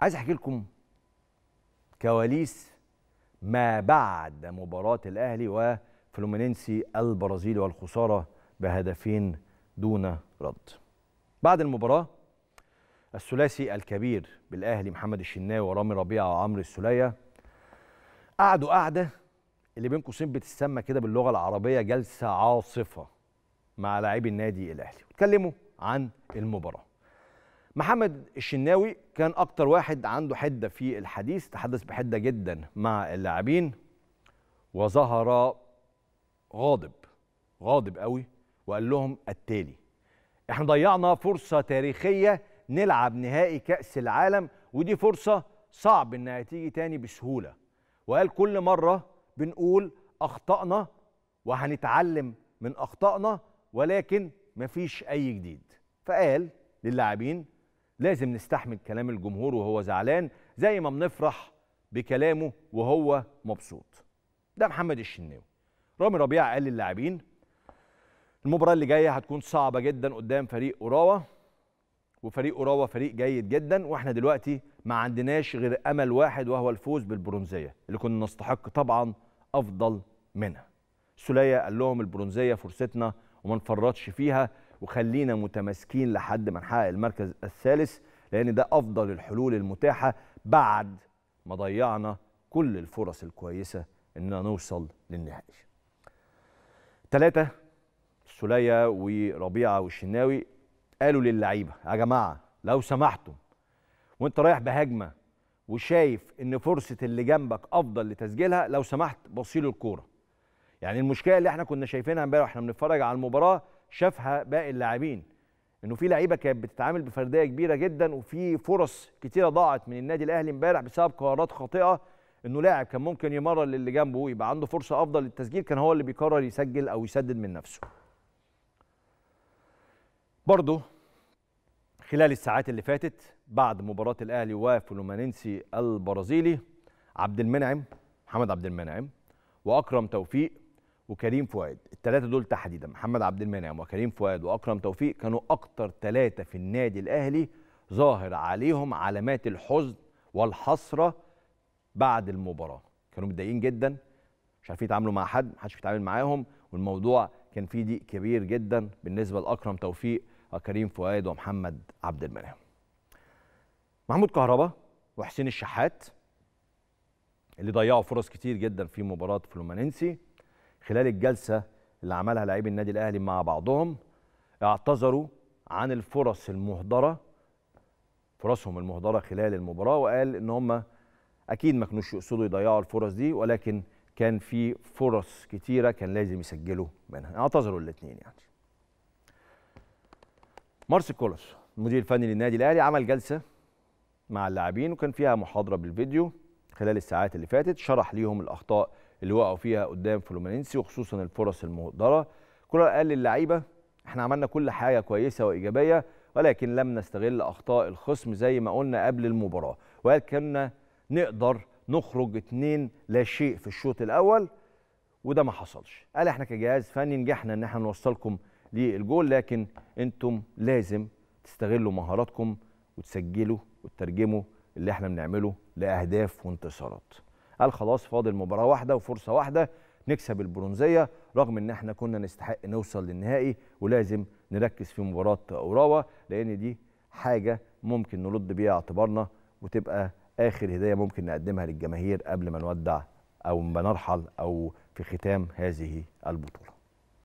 عايز احكي لكم كواليس ما بعد مباراة الأهلي وفلومينينسي البرازيلي والخسارة بهدفين دون رد بعد المباراة الثلاثي الكبير بالأهلي محمد الشناوي ورامي ربيعة وعمرو السليه قعدوا قعدة اللي بين قوسين بتسمى كده باللغة العربية جلسة عاصفة مع لاعبي النادي الأهلي واتكلموا عن المباراة محمد الشناوي كان اكتر واحد عنده حده في الحديث تحدث بحده جدا مع اللاعبين وظهر غاضب غاضب قوي وقال لهم التالي احنا ضيعنا فرصه تاريخيه نلعب نهائي كاس العالم ودي فرصه صعب انها تيجي تاني بسهوله وقال كل مره بنقول اخطانا وهنتعلم من اخطائنا ولكن مفيش اي جديد فقال للاعبين لازم نستحمل كلام الجمهور وهو زعلان زي ما بنفرح بكلامه وهو مبسوط ده محمد الشناوي رامي ربيع قال للاعبين المباراه اللي جايه هتكون صعبه جدا قدام فريق اوراوا وفريق اوراوا فريق جيد جدا واحنا دلوقتي ما عندناش غير امل واحد وهو الفوز بالبرونزيه اللي كنا نستحق طبعا افضل منها سوليه قال لهم البرونزيه فرصتنا وما نفرطش فيها وخلينا متماسكين لحد ما نحقق المركز الثالث لان ده افضل الحلول المتاحه بعد ما ضيعنا كل الفرص الكويسه اننا نوصل للنهائي. ثلاثه سلية وربيعه والشناوي قالوا للعيبه يا جماعه لو سمحتم وانت رايح بهجمه وشايف ان فرصه اللي جنبك افضل لتسجيلها لو سمحت بصيله الكوره يعني المشكله اللي احنا كنا شايفينها امبارح واحنا بنتفرج على المباراه شافها باقي اللاعبين انه في لعيبه كانت بتتعامل بفرديه كبيره جدا وفي فرص كتيره ضاعت من النادي الاهلي امبارح بسبب قرارات خاطئه انه لاعب كان ممكن يمرر للي جنبه ويبقى عنده فرصه افضل للتسجيل كان هو اللي بيقرر يسجل او يسدد من نفسه. برضه خلال الساعات اللي فاتت بعد مباراه الاهلي وفلومينينسي البرازيلي عبد المنعم محمد عبد المنعم واكرم توفيق وكريم فؤاد الثلاثه دول تحديدا محمد عبد المنعم وكريم فؤاد واكرم توفيق كانوا اكتر ثلاثه في النادي الاهلي ظاهر عليهم علامات الحزن والحسره بعد المباراه كانوا متضايقين جدا مش عارفين يتعاملوا مع حد محدش بيتعامل معاهم والموضوع كان فيه ضيق كبير جدا بالنسبه لاكرم توفيق وكريم فؤاد ومحمد عبد المنعم محمود كهربا وحسين الشحات اللي ضيعوا فرص كتير جدا في مباراه فلومانينسي خلال الجلسه اللي عملها لعيب النادي الاهلي مع بعضهم اعتذروا عن الفرص المهدره فرصهم المهدره خلال المباراه وقال ان هم اكيد ما كانوش يقصدوا يضيعوا الفرص دي ولكن كان في فرص كتيره كان لازم يسجلوا منها اعتذروا الاثنين يعني مارسيل كولر المدير الفني للنادي الاهلي عمل جلسه مع اللاعبين وكان فيها محاضره بالفيديو خلال الساعات اللي فاتت شرح ليهم الاخطاء اللي وقعوا فيها قدام فلومينينسي وخصوصا الفرص المهدره كولر قال للعيبه احنا عملنا كل حاجه كويسه وايجابيه ولكن لم نستغل اخطاء الخصم زي ما قلنا قبل المباراه وقال كنا نقدر نخرج اتنين لا شيء في الشوط الاول وده ما حصلش قال احنا كجهاز فني نجحنا ان احنا نوصلكم للجول لكن انتم لازم تستغلوا مهاراتكم وتسجلوا وتترجموا اللي احنا بنعمله لاهداف وانتصارات قال خلاص فاضل مباراه واحده وفرصه واحده نكسب البرونزيه رغم ان احنا كنا نستحق نوصل للنهائي ولازم نركز في مباراه اوراوا لان دي حاجه ممكن نرد بيها اعتبارنا وتبقى اخر هديه ممكن نقدمها للجماهير قبل ما نودع او ما نرحل او في ختام هذه البطوله